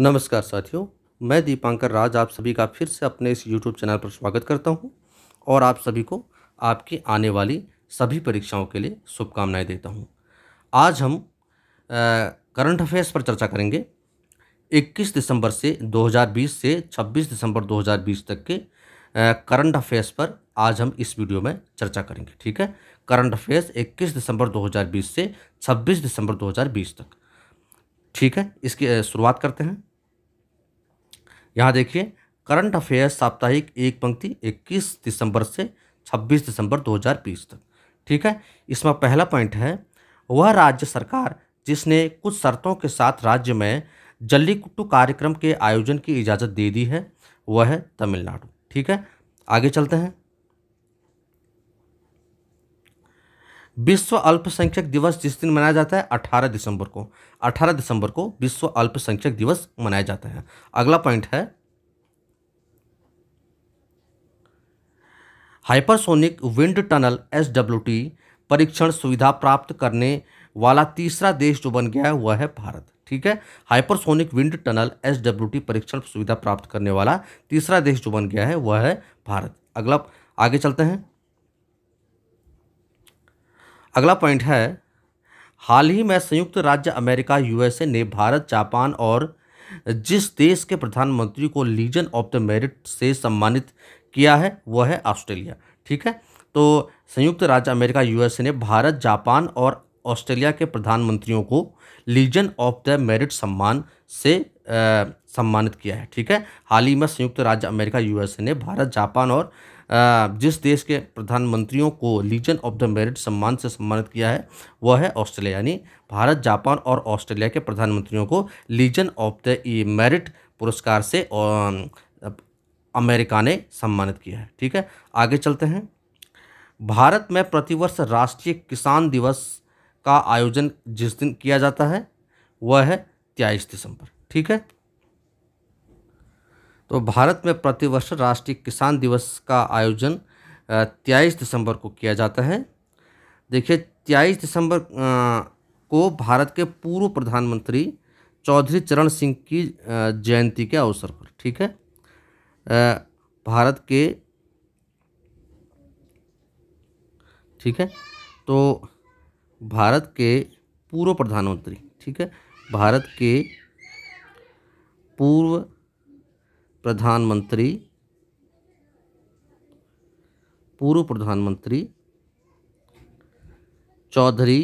नमस्कार साथियों मैं दीपांकर राज आप सभी का फिर से अपने इस यूट्यूब चैनल पर स्वागत करता हूं और आप सभी को आपकी आने वाली सभी परीक्षाओं के लिए शुभकामनाएं देता हूं आज हम करंट अफेयर्स पर चर्चा करेंगे 21 दिसंबर से 2020 से 26 दिसंबर 2020 तक के करंट अफेयर्स पर आज हम इस वीडियो में चर्चा करेंगे ठीक है करंट अफेयर्स इक्कीस दिसंबर दो से छब्बीस दिसंबर दो तक ठीक है इसकी शुरुआत करते हैं यहाँ देखिए करंट अफेयर्स साप्ताहिक एक पंक्ति 21 दिसंबर से 26 दिसंबर 2020 तक ठीक है इसमें पहला पॉइंट है वह राज्य सरकार जिसने कुछ शर्तों के साथ राज्य में जल्लीकुट्टू कार्यक्रम के आयोजन की इजाज़त दे दी है वह है तमिलनाडु ठीक है आगे चलते हैं विश्व अल्पसंख्यक दिवस जिस दिन मनाया जाता है 18 दिसंबर को 18 दिसंबर को विश्व अल्पसंख्यक दिवस मनाया जाता है अगला पॉइंट है हाइपरसोनिक विंड टनल एस परीक्षण सुविधा प्राप्त करने वाला तीसरा देश जो बन गया है वह है भारत ठीक है हाइपरसोनिक विंड टनल एस परीक्षण सुविधा प्राप्त करने वाला तीसरा देश जो बन गया है वह है भारत अगला आगे चलते हैं अगला पॉइंट है हाल ही में संयुक्त राज्य अमेरिका यूएसए ने भारत जापान और जिस देश के प्रधानमंत्री को लीजन ऑफ द मेरिट से सम्मानित किया है वह है ऑस्ट्रेलिया ठीक है तो संयुक्त राज्य अमेरिका यूएसए ने भारत जापान और ऑस्ट्रेलिया के प्रधानमंत्रियों को लीजन ऑफ द मेरिट सम्मान से आ, सम्मानित किया है ठीक है हाल ही में संयुक्त राज्य अमेरिका यूएसए ने भारत जापान और आ, जिस देश के प्रधानमंत्रियों को लीजन ऑफ द मेरिट सम्मान से सम्मानित किया है वह है ऑस्ट्रेलिया यानी भारत जापान और ऑस्ट्रेलिया के प्रधानमंत्रियों को लीजन ऑफ द मेरिट पुरस्कार से अमेरिका ने सम्मानित किया है ठीक है आगे चलते हैं भारत में प्रतिवर्ष राष्ट्रीय किसान दिवस का आयोजन जिस दिन किया जाता है वह है तेईस दिसंबर ठीक है तो भारत में प्रतिवर्ष राष्ट्रीय किसान दिवस का आयोजन तेईस दिसंबर को किया जाता है देखिए तेईस दिसंबर को भारत के पूर्व प्रधानमंत्री चौधरी चरण सिंह की जयंती के अवसर पर ठीक है भारत के ठीक है तो भारत के पूर्व प्रधानमंत्री ठीक है भारत के पूर्व प्रधानमंत्री पूर्व प्रधानमंत्री चौधरी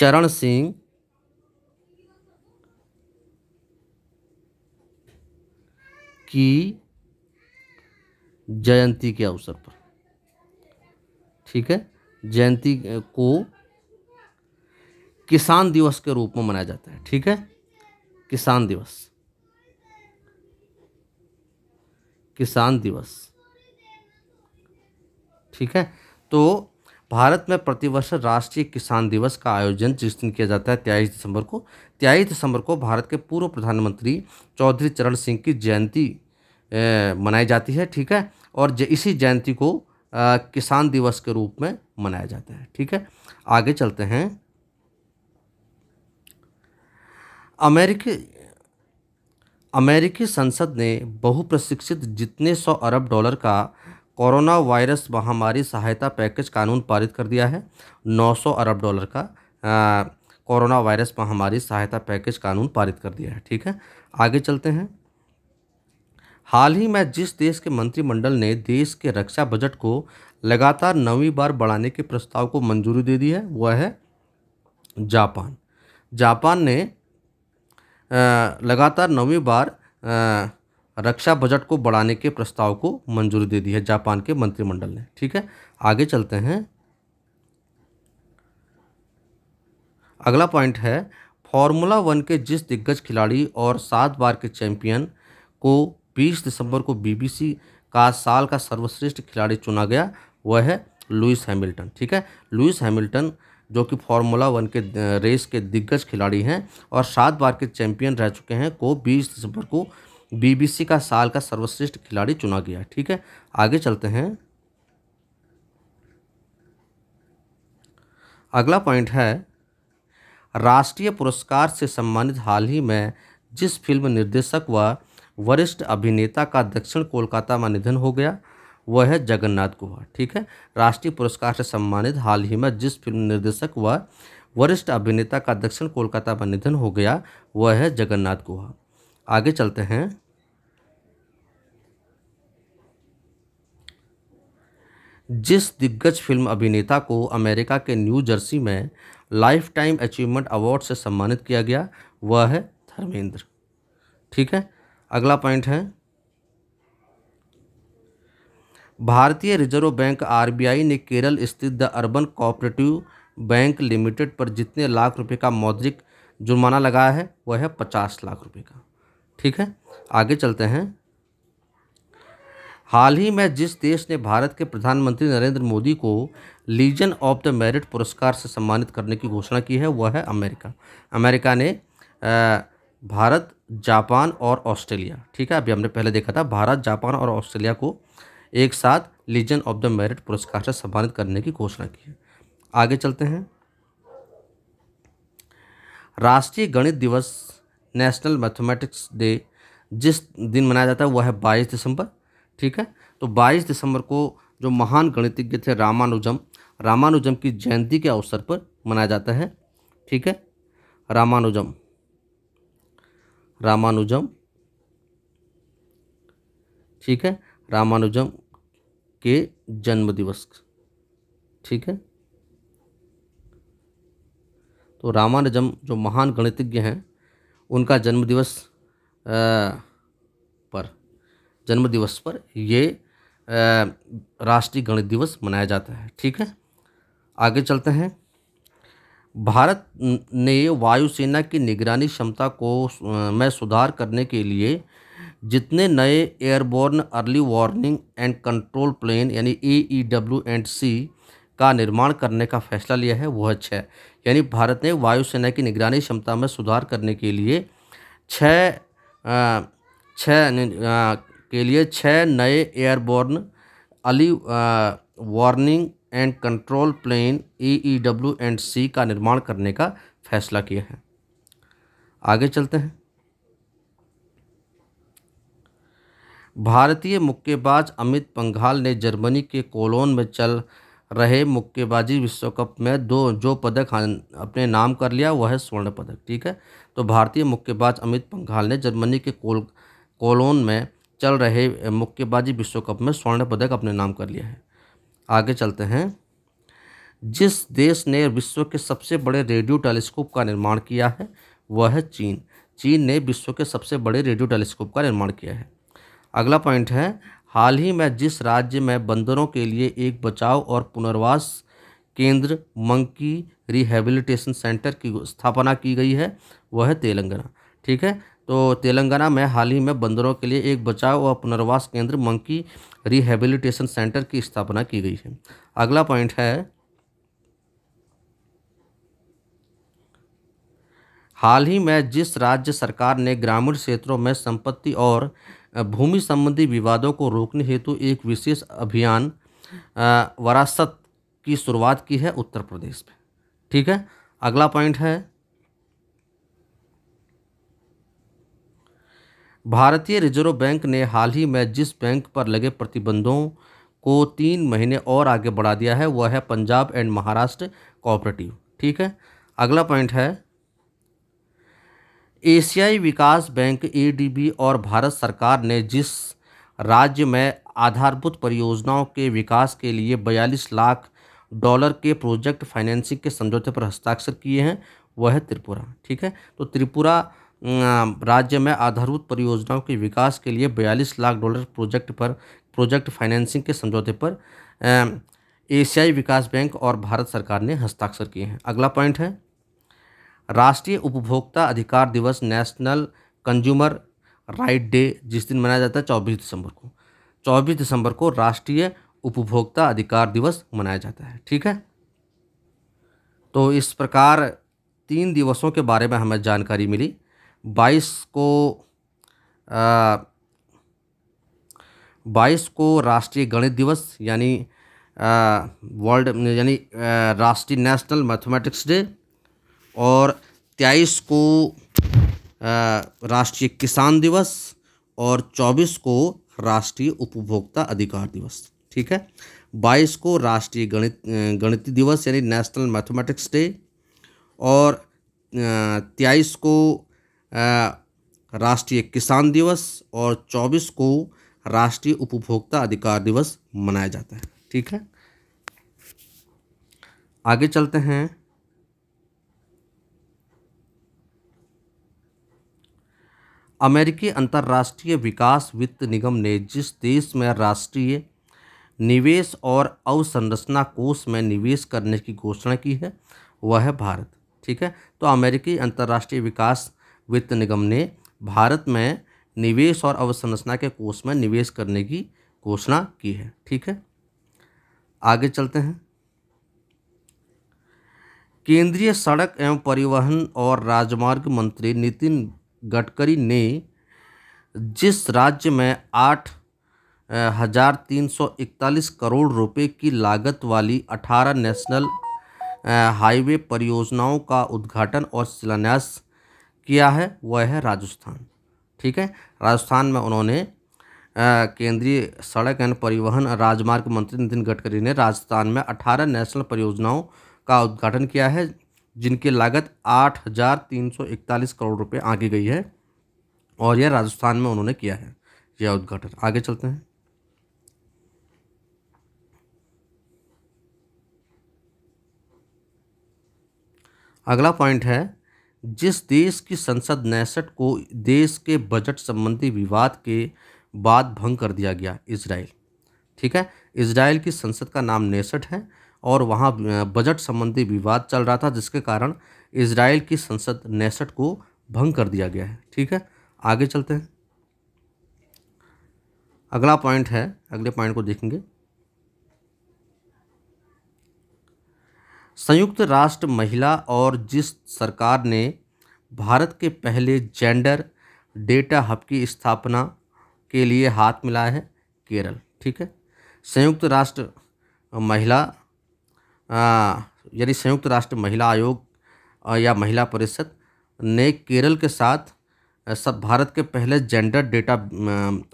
चरण सिंह की जयंती के अवसर पर ठीक है जयंती को किसान दिवस के रूप में मनाया जाता है ठीक है किसान दिवस किसान दिवस ठीक है तो भारत में प्रतिवर्ष राष्ट्रीय किसान दिवस का आयोजन जिस दिन किया जाता है तेईस दिसंबर को तेईस दिसंबर को भारत के पूर्व प्रधानमंत्री चौधरी चरण सिंह की जयंती मनाई जाती है ठीक है और इसी जयंती को आ, किसान दिवस के रूप में मनाया जाता है ठीक है आगे चलते हैं अमेरिकी अमेरिकी संसद ने बहुप्रशिक्षित जितने सौ अरब डॉलर का कोरोना वायरस महामारी सहायता पैकेज कानून पारित कर दिया है 900 अरब डॉलर का कोरोना वायरस महामारी सहायता पैकेज कानून पारित कर दिया है ठीक है आगे चलते हैं हाल ही में जिस देश के मंत्रिमंडल ने देश के रक्षा बजट को लगातार नवी बार बढ़ाने के प्रस्ताव को मंजूरी दे दी है वह है जापान जापान ने लगातार नवी बार रक्षा बजट को बढ़ाने के प्रस्ताव को मंजूरी दे दी है जापान के मंत्रिमंडल ने ठीक है आगे चलते हैं अगला पॉइंट है फॉर्मूला वन के जिस दिग्गज खिलाड़ी और सात बार के चैंपियन को 20 दिसंबर को बीबीसी का साल का सर्वश्रेष्ठ खिलाड़ी चुना गया वह है लुइस हैमिल्टन ठीक है लुइस हैमिल्टन जो कि फार्मूला वन के रेस के दिग्गज खिलाड़ी हैं और सात बार के चैंपियन रह चुके हैं को 20 दिसंबर को बीबीसी का साल का सर्वश्रेष्ठ खिलाड़ी चुना गया ठीक है आगे चलते हैं अगला पॉइंट है राष्ट्रीय पुरस्कार से सम्मानित हाल ही में जिस फिल्म निर्देशक व वरिष्ठ अभिनेता का दक्षिण कोलकाता में निधन हो गया वह है जगन्नाथ गुहा ठीक है राष्ट्रीय पुरस्कार से सम्मानित हाल ही में जिस फिल्म निर्देशक व वरिष्ठ अभिनेता का दक्षिण कोलकाता में निधन हो गया वह है जगन्नाथ गुहा आगे चलते हैं जिस दिग्गज फिल्म अभिनेता को अमेरिका के न्यू जर्सी में लाइफ टाइम अचीवमेंट अवार्ड से सम्मानित किया गया वह है धर्मेंद्र ठीक है अगला पॉइंट है भारतीय रिजर्व बैंक आरबीआई ने केरल स्थित the urban cooperative bank limited पर जितने लाख रुपए का मौद्रिक जुर्माना लगाया है वह है पचास लाख रुपए का ठीक है आगे चलते हैं हाल ही में जिस देश ने भारत के प्रधानमंत्री नरेंद्र मोदी को लीजन ऑफ द मेरिट पुरस्कार से सम्मानित करने की घोषणा की है वह है अमेरिका अमेरिका ने भारत जापान और ऑस्ट्रेलिया ठीक है अभी हमने पहले देखा था भारत जापान और ऑस्ट्रेलिया को एक साथ लीजन ऑफ द मेरिट पुरस्कार से सम्मानित करने की घोषणा की है आगे चलते हैं राष्ट्रीय गणित दिवस नेशनल मैथमेटिक्स डे जिस दिन मनाया जाता है वह है बाईस दिसंबर ठीक है तो बाईस दिसंबर को जो महान गणितज्ञ थे रामानुजम रामानुजम की जयंती के अवसर पर मनाया जाता है ठीक है रामानुजम रामानुजम ठीक है रामानुजम के जन्म दिवस ठीक है तो रामानुजम जो महान गणितज्ञ हैं उनका जन्मदिवस पर जन्मदिवस पर ये राष्ट्रीय गणित दिवस मनाया जाता है ठीक है आगे चलते हैं भारत ने वायुसेना की निगरानी क्षमता को में सुधार करने के लिए जितने नए airborne early warning and control plane यानी A E W and C का निर्माण करने का फैसला लिया है वह अच्छा छः यानी भारत ने वायुसेना की निगरानी क्षमता में सुधार करने के लिए छः छः के लिए छः नए airborne early warning and control plane E E W and C का निर्माण करने का फैसला किया है आगे चलते हैं भारतीय मुक्केबाज अमित पंघाल ने जर्मनी के कोलोन में चल रहे मुक्केबाजी विश्व कप में दो जो पदक अपने नाम कर लिया वह है स्वर्ण पदक ठीक है तो भारतीय मुक्केबाज अमित पंघाल ने जर्मनी के कोल कोलोन में चल रहे मुक्केबाजी विश्व कप में स्वर्ण पदक अपने नाम कर लिया है आगे चलते हैं जिस देश ने विश्व के सबसे बड़े रेडियो टेलीस्कोप का निर्माण किया है वह है चीन चीन ने विश्व के सबसे बड़े रेडियो टेलीस्कोप का निर्माण किया है अगला पॉइंट है हाल ही में जिस राज्य में बंदरों के लिए एक बचाव और पुनर्वास केंद्र मंकी रिहेबिलिटेशन सेंटर की स्थापना की गई है वह है तेलंगाना ठीक है तो तेलंगाना में हाल ही में बंदरों के लिए एक बचाव और पुनर्वास केंद्र मंकी रिहेबिलिटेशन सेंटर की स्थापना की गई है अगला पॉइंट है हाल ही में जिस राज्य सरकार ने ग्रामीण क्षेत्रों में संपत्ति और भूमि संबंधी विवादों को रोकने हेतु एक विशेष अभियान वरासत की शुरुआत की है उत्तर प्रदेश में ठीक है अगला पॉइंट है भारतीय रिजर्व बैंक ने हाल ही में जिस बैंक पर लगे प्रतिबंधों को तीन महीने और आगे बढ़ा दिया है वह है पंजाब एंड महाराष्ट्र कोऑपरेटिव ठीक है अगला पॉइंट है एशियाई विकास बैंक एडीबी और भारत सरकार ने जिस राज्य में आधारभूत परियोजनाओं के विकास के लिए बयालीस लाख डॉलर के प्रोजेक्ट फाइनेंसिंग के समझौते पर हस्ताक्षर किए हैं वह है त्रिपुरा ठीक है तो त्रिपुरा राज्य में आधारभूत परियोजनाओं के विकास के लिए बयालीस लाख डॉलर प्रोजेक्ट पर प्रोजेक्ट फाइनेंसिंग के समझौते पर एशियाई विकास बैंक और भारत सरकार ने हस्ताक्षर किए हैं अगला पॉइंट है राष्ट्रीय उपभोक्ता अधिकार दिवस नेशनल कंज्यूमर राइट डे जिस दिन मनाया जाता है चौबीस दिसंबर को चौबीस दिसंबर को राष्ट्रीय उपभोक्ता अधिकार दिवस मनाया जाता है ठीक है तो इस प्रकार तीन दिवसों के बारे में हमें जानकारी मिली बाईस को बाईस को राष्ट्रीय गणित दिवस यानी वर्ल्ड यानी राष्ट्रीय नेशनल मैथमेटिक्स डे और तेईस को राष्ट्रीय किसान दिवस और चौबीस को राष्ट्रीय उपभोक्ता अधिकार दिवस ठीक है बाईस को राष्ट्रीय गणित गणित दिवस यानी नेशनल मैथमेटिक्स डे और तेईस को राष्ट्रीय किसान दिवस और चौबीस को राष्ट्रीय उपभोक्ता अधिकार दिवस मनाया जाता है ठीक है आगे चलते हैं अमेरिकी अंतर्राष्ट्रीय विकास वित्त निगम ने जिस देश में राष्ट्रीय निवेश और अवसंरचना कोष में निवेश करने की घोषणा की है वह है भारत ठीक है तो अमेरिकी अंतर्राष्ट्रीय विकास वित्त निगम ने भारत में निवेश और अवसंरचना के कोष में निवेश करने की घोषणा की है ठीक है आगे चलते हैं केंद्रीय सड़क एवं परिवहन और राजमार्ग मंत्री नितिन गडकरी ने जिस राज्य में आठ हजार तीन सौ इकतालीस करोड़ रुपए की लागत वाली अठारह नेशनल हाईवे परियोजनाओं का उद्घाटन और शिलान्यास किया है वह है राजस्थान ठीक है राजस्थान में उन्होंने केंद्रीय सड़क एवं परिवहन राजमार्ग मंत्री नितिन गडकरी ने राजस्थान में अठारह नेशनल परियोजनाओं का उद्घाटन किया है जिनकी लागत आठ हज़ार तीन सौ इकतालीस करोड़ रुपए आगे गई है और यह राजस्थान में उन्होंने किया है यह उद्घाटन आगे चलते हैं अगला पॉइंट है जिस देश की संसद नैसठ को देश के बजट संबंधी विवाद के बाद भंग कर दिया गया इसराइल ठीक है इसराइल की संसद का नाम नेसठ है और वहाँ बजट संबंधी विवाद चल रहा था जिसके कारण इसराइल की संसद नेसट को भंग कर दिया गया है ठीक है आगे चलते हैं अगला पॉइंट है अगले पॉइंट को देखेंगे संयुक्त राष्ट्र महिला और जिस सरकार ने भारत के पहले जेंडर डेटा हब की स्थापना के लिए हाथ मिलाया है केरल ठीक है संयुक्त राष्ट्र महिला हाँ, यानी संयुक्त राष्ट्र महिला आयोग या महिला परिषद ने केरल के साथ सब भारत के पहले जेंडर डेटा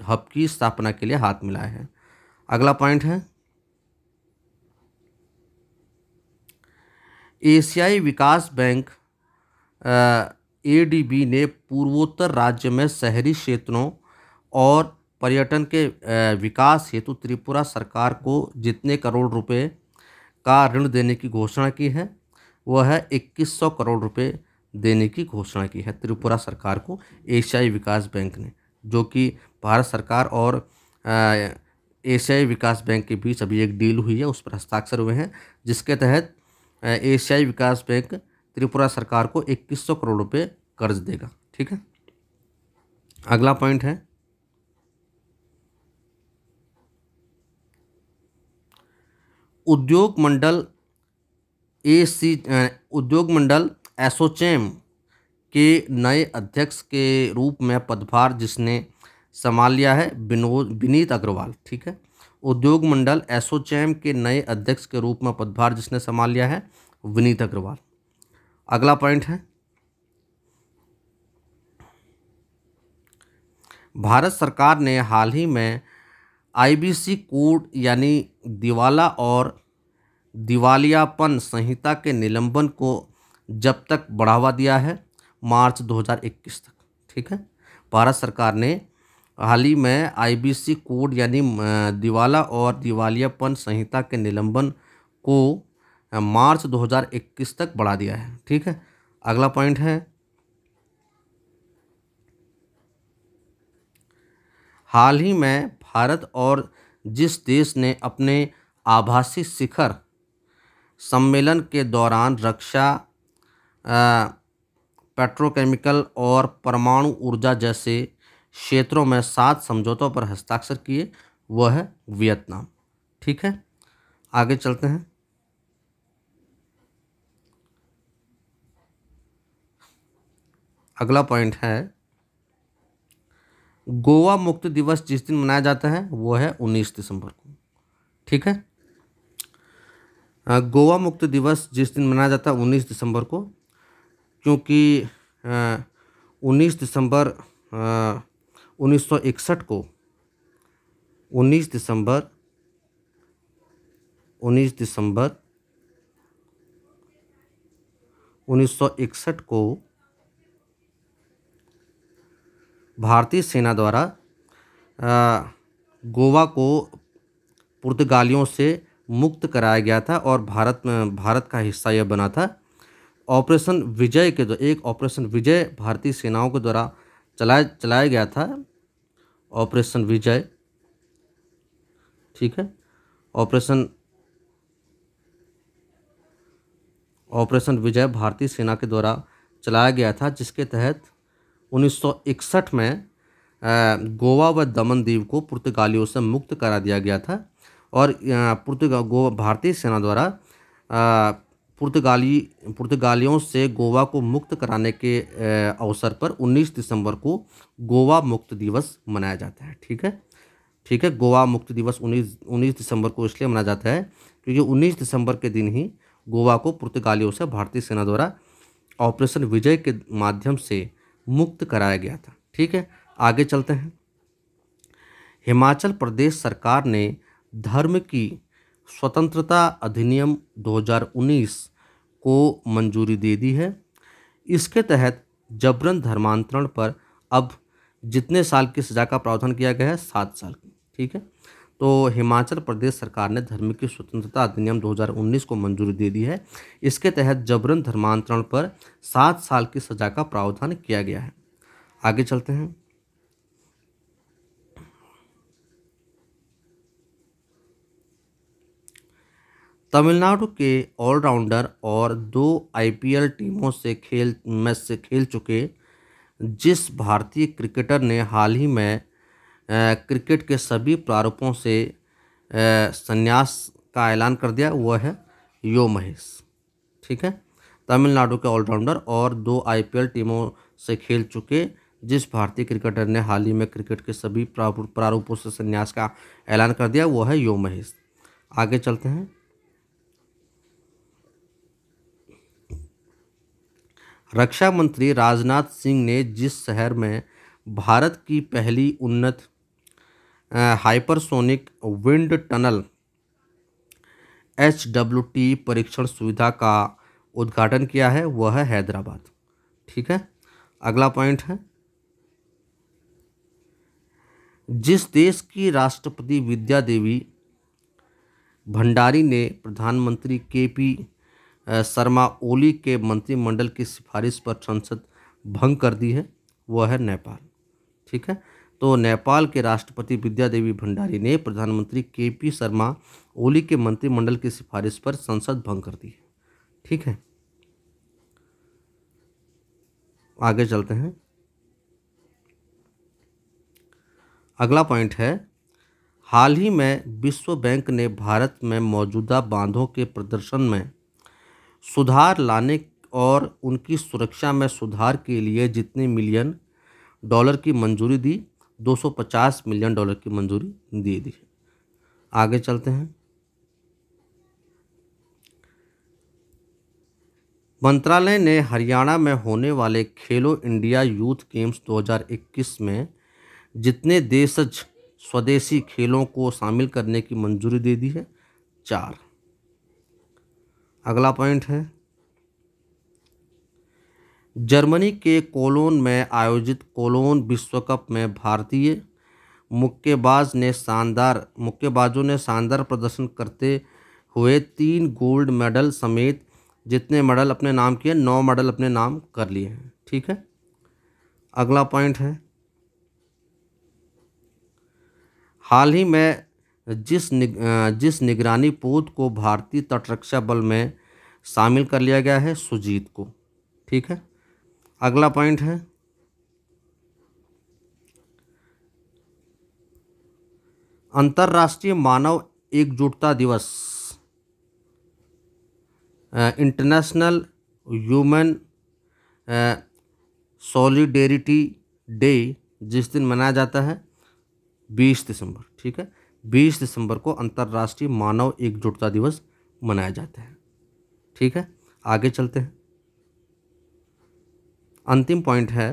हब की स्थापना के लिए हाथ मिलाए हैं अगला पॉइंट है एशियाई विकास बैंक ए ने पूर्वोत्तर राज्य में शहरी क्षेत्रों और पर्यटन के विकास हेतु त्रिपुरा सरकार को जितने करोड़ रुपए का ऋण देने की घोषणा की है वह है इक्कीस सौ करोड़ रुपए देने की घोषणा की है त्रिपुरा सरकार को एशियाई विकास बैंक ने जो कि भारत सरकार और एशियाई विकास बैंक के बीच अभी एक डील हुई है उस पर हस्ताक्षर हुए हैं जिसके तहत एशियाई विकास बैंक त्रिपुरा सरकार को इक्कीस सौ करोड़ रुपये कर्ज देगा ठीक है अगला पॉइंट है उद्योग मंडल ए सी उद्योग मंडल एसोचैम के नए अध्यक्ष के रूप में पदभार जिसने संभाल लिया है विनोद विनीत अग्रवाल ठीक है उद्योग मंडल एसोचैम के नए अध्यक्ष के रूप में पदभार जिसने संभाल लिया है विनीत अग्रवाल अगला पॉइंट है भारत सरकार ने हाल ही में आईबीसी कोड यानी दिवाला और दिवालियापन संहिता के निलंबन को जब तक बढ़ावा दिया है मार्च 2021 तक ठीक है भारत सरकार ने हाल ही में आईबीसी कोड यानी दिवाला और दिवालियापन संहिता के निलंबन को मार्च 2021 तक बढ़ा दिया है ठीक है अगला पॉइंट है हाल ही में भारत और जिस देश ने अपने आभासी शिखर सम्मेलन के दौरान रक्षा पेट्रोकेमिकल और परमाणु ऊर्जा जैसे क्षेत्रों में सात समझौतों पर हस्ताक्षर किए वह है वियतनाम ठीक है आगे चलते हैं अगला पॉइंट है गोवा मुक्त दिवस जिस दिन मनाया जाता है वो है उन्नीस दिसंबर को ठीक है गोवा मुक्त दिवस जिस दिन मनाया जाता है उन्नीस दिसंबर को क्योंकि उन्नीस दिसंबर उन्नीस सौ इकसठ को उन्नीस दिसंबर उन्नीस दिसंबर उन्नीस सौ इकसठ को भारतीय सेना द्वारा गोवा को पुर्तगालियों से मुक्त कराया गया था और भारत में भारत का हिस्सा यह बना था ऑपरेशन विजय के द्वारा एक ऑपरेशन विजय भारतीय सेनाओं के द्वारा चलाया चलाया गया था ऑपरेशन विजय ठीक है ऑपरेशन ऑपरेशन विजय भारतीय सेना के द्वारा चलाया गया था जिसके तहत 1961 में गोवा व दमन दीव को पुर्तगालियों से मुक्त करा दिया गया था और पुर्तगा गोवा भारतीय सेना द्वारा पुर्तगाली पुर्तगालियों से गोवा को मुक्त कराने के अवसर पर 19 दिसंबर को गोवा मुक्त दिवस मनाया जाता है ठीक है ठीक है गोवा मुक्त दिवस 19 19 दिसंबर को इसलिए मनाया जाता है क्योंकि 19 दिसंबर के दिन ही गोवा को पुर्तगालियों से भारतीय सेना द्वारा ऑपरेशन विजय के माध्यम से मुक्त कराया गया था ठीक है आगे चलते हैं हिमाचल प्रदेश सरकार ने धर्म की स्वतंत्रता अधिनियम 2019 को मंजूरी दे दी है इसके तहत जबरन धर्मांतरण पर अब जितने साल की सज़ा का प्रावधान किया गया है सात साल की ठीक है तो हिमाचल प्रदेश सरकार ने धर्म की स्वतंत्रता अधिनियम 2019 को मंजूरी दे दी है इसके तहत जबरन धर्मांतरण पर सात साल की सजा का प्रावधान किया गया है आगे चलते हैं तमिलनाडु के ऑलराउंडर और दो आईपीएल टीमों से खेल मैच से खेल चुके जिस भारतीय क्रिकेटर ने हाल ही में क्रिकेट के सभी प्रारूपों से संन्यास का ऐलान कर दिया वह है यो महेश ठीक है तमिलनाडु के ऑलराउंडर और दो आईपीएल टीमों से खेल चुके जिस भारतीय क्रिकेटर ने हाल ही में क्रिकेट के सभी प्रारूपों से संन्यास का ऐलान कर दिया वो है यो महेश आगे चलते हैं रक्षा मंत्री राजनाथ सिंह ने जिस शहर में भारत की पहली उन्नत hypersonic wind tunnel H W T परीक्षण सुविधा का उद्घाटन किया है वह है हैदराबाद ठीक है अगला पॉइंट है जिस देश की राष्ट्रपति विद्या देवी भंडारी ने प्रधानमंत्री के पी शर्मा ओली के मंत्रिमंडल की सिफारिश पर संसद भंग कर दी है वह है नेपाल ठीक है तो नेपाल के राष्ट्रपति विद्या देवी भंडारी ने प्रधानमंत्री के पी शर्मा ओली के मंत्रिमंडल की सिफारिश पर संसद भंग कर दी है ठीक है आगे चलते हैं अगला पॉइंट है हाल ही में विश्व बैंक ने भारत में मौजूदा बांधों के प्रदर्शन में सुधार लाने और उनकी सुरक्षा में सुधार के लिए जितने मिलियन डॉलर की मंजूरी दी 250 मिलियन डॉलर की मंजूरी दे दी है आगे चलते हैं मंत्रालय ने हरियाणा में होने वाले खेलो इंडिया यूथ गेम्स 2021 में जितने देशज स्वदेशी खेलों को शामिल करने की मंजूरी दे दी है चार अगला पॉइंट है जर्मनी के कोलोन में आयोजित कोलोन विश्व कप में भारतीय मुक्केबाज ने शानदार मुक्केबाजों ने शानदार प्रदर्शन करते हुए तीन गोल्ड मेडल समेत जितने मेडल अपने नाम किए नौ मेडल अपने नाम कर लिए हैं ठीक है अगला पॉइंट है हाल ही में जिस निग, जिस निगरानी पोत को भारतीय तटरक्षा बल में शामिल कर लिया गया है सुजीत को ठीक है अगला पॉइंट है अंतर्राष्ट्रीय मानव एकजुटता दिवस इंटरनेशनल ह्यूमन सॉलिडेरिटी डे जिस दिन मनाया जाता है बीस दिसंबर ठीक है बीस दिसंबर को अंतर्राष्ट्रीय मानव एकजुटता दिवस मनाया जाता है ठीक है आगे चलते हैं अंतिम पॉइंट है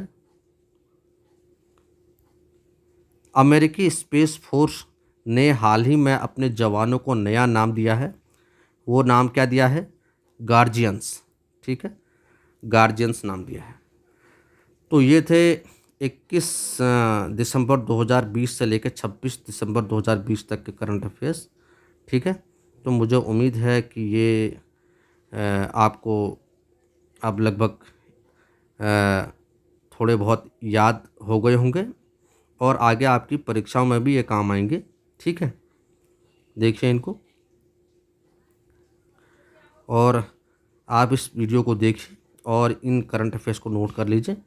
अमेरिकी स्पेस फोर्स ने हाल ही में अपने जवानों को नया नाम दिया है वो नाम क्या दिया है गार्जियंस ठीक है गार्जियंस नाम दिया है तो ये थे 21 दिसंबर 2020 से लेकर 26 दिसंबर 2020 तक के करंट अफेयर्स ठीक है तो मुझे उम्मीद है कि ये आपको अब लगभग थोड़े बहुत याद हो गए होंगे और आगे आपकी परीक्षाओं में भी ये काम आएंगे ठीक है देखिए इनको और आप इस वीडियो को देखिए और इन करंट अफेयर्स को नोट कर लीजिए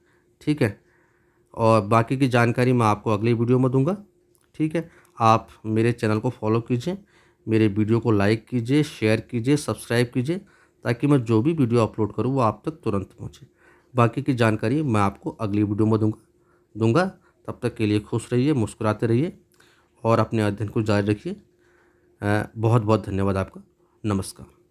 ठीक है और बाकी की जानकारी मैं आपको अगली वीडियो में दूंगा ठीक है आप मेरे चैनल को फॉलो कीजिए मेरे वीडियो को लाइक कीजिए शेयर कीजिए सब्सक्राइब कीजिए ताकि मैं जो भी वीडियो अपलोड करूँ वो आप तक तुरंत पहुँचे बाकी की जानकारी मैं आपको अगली वीडियो में दूंगा दूंगा तब तक के लिए खुश रहिए मुस्कुराते रहिए और अपने अध्ययन को जारी रखिए बहुत बहुत धन्यवाद आपका नमस्कार